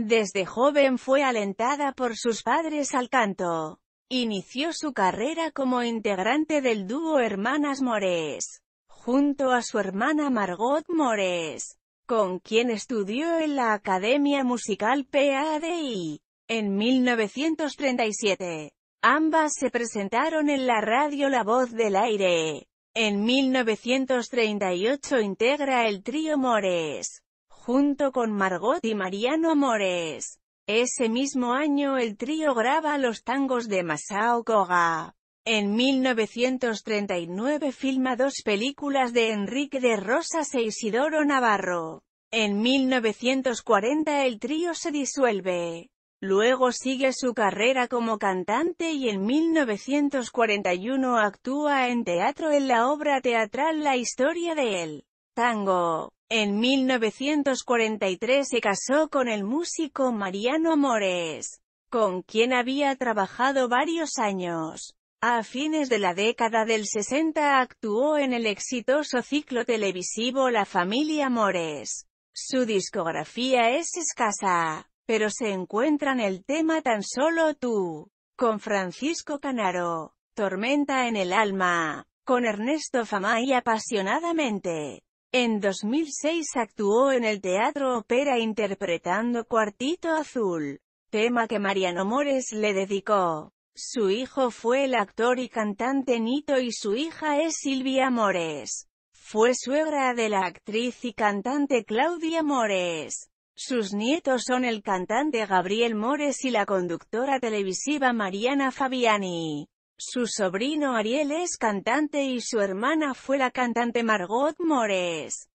Desde joven fue alentada por sus padres al canto. Inició su carrera como integrante del dúo Hermanas Mores, junto a su hermana Margot Mores, con quien estudió en la Academia Musical PADI. En 1937, ambas se presentaron en la radio La Voz del Aire. En 1938 integra el trío Mores, junto con Margot y Mariano Amores. Ese mismo año el trío graba los tangos de Masao Koga. En 1939 filma dos películas de Enrique de Rosas e Isidoro Navarro. En 1940 el trío se disuelve. Luego sigue su carrera como cantante y en 1941 actúa en teatro en la obra teatral La historia de él. En 1943 se casó con el músico Mariano Amores, con quien había trabajado varios años. A fines de la década del 60 actuó en el exitoso ciclo televisivo La familia Amores. Su discografía es escasa, pero se encuentra en el tema Tan solo tú, con Francisco Canaro, Tormenta en el alma, con Ernesto Fama y Apasionadamente, en 2006 actuó en el Teatro Opera interpretando Cuartito Azul, tema que Mariano Mores le dedicó. Su hijo fue el actor y cantante Nito y su hija es Silvia Mores. Fue suegra de la actriz y cantante Claudia Mores. Sus nietos son el cantante Gabriel Mores y la conductora televisiva Mariana Fabiani. Su sobrino Ariel es cantante y su hermana fue la cantante Margot Mores.